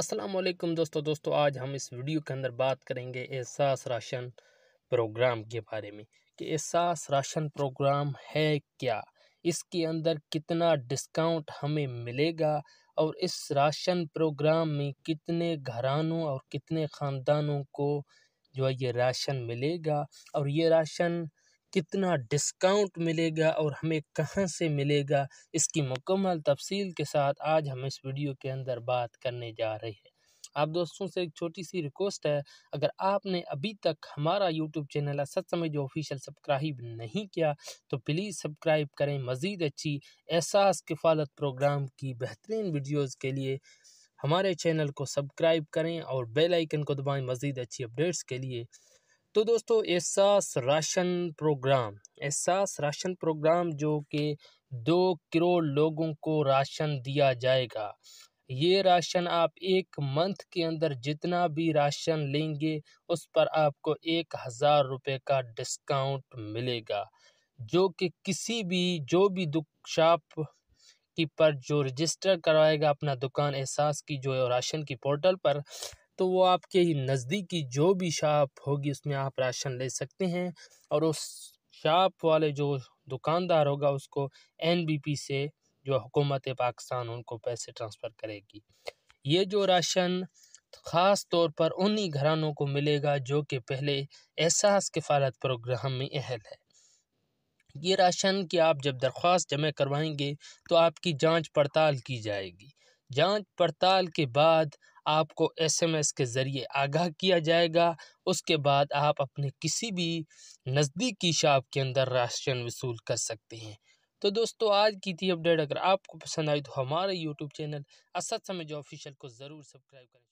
असलम दोस्तों दोस्तों आज हम इस वीडियो के अंदर बात करेंगे एहसास राशन प्रोग्राम के बारे में कि एहसास राशन प्रोग्राम है क्या इसके अंदर कितना डिस्काउंट हमें मिलेगा और इस राशन प्रोग्राम में कितने घरानों और कितने ख़ानदानों को जो है ये राशन मिलेगा और ये राशन कितना डिस्काउंट मिलेगा और हमें कहाँ से मिलेगा इसकी मुकम्मल तफसील के साथ आज हम इस वीडियो के अंदर बात करने जा रहे हैं आप दोस्तों से एक छोटी सी रिक्वेस्ट है अगर आपने अभी तक हमारा यूट्यूब चैनल सच समझ ऑफिशियल सब्सक्राइब नहीं किया तो प्लीज़ सब्सक्राइब करें मज़ीद अच्छी एहसास किफ़ालत प्रोग्राम की बेहतरीन वीडियोज़ के लिए हमारे चैनल को सब्सक्राइब करें और बेल आइकन को दबाएं मज़ीद अच्छी अपडेट्स के लिए तो दोस्तों Ehsaas ration programme Ehsaas ration programme जो कि दो करोड़ लोगों को राशन दिया जाएगा ये राशन आप एक मंथ के अंदर जितना भी राशन लेंगे उस पर आपको एक हज़ार रुपये का डिस्काउंट मिलेगा जो कि किसी भी जो भी दुकशाप शॉप की पर जो रजिस्टर करवाएगा अपना दुकान एहसास की जो राशन की पोर्टल पर तो वो आपके नज़दीकी जो भी शॉप होगी उसमें आप राशन ले सकते हैं और उस शॉप वाले जो दुकानदार होगा उसको एनबीपी से जो हुकूमत पाकिस्तान उनको पैसे ट्रांसफ़र करेगी ये जो राशन ख़ास तौर पर उन्हीं घरानों को मिलेगा जो कि पहले एहसास किफ़ालत प्रोग्राम में अहल है ये राशन की आप जब दरख्वास्त जमा करवाएंगे तो आपकी जांच पड़ताल की जाएगी जांच पड़ताल के बाद आपको एसएमएस के ज़रिए आगाह किया जाएगा उसके बाद आप अपने किसी भी नज़दीकी शॉप के अंदर राशन वसूल कर सकते हैं तो दोस्तों आज की थी अपडेट अगर आपको पसंद आई तो हमारे यूट्यूब चैनल असद समझ ऑफिशियल को ज़रूर सब्सक्राइब करें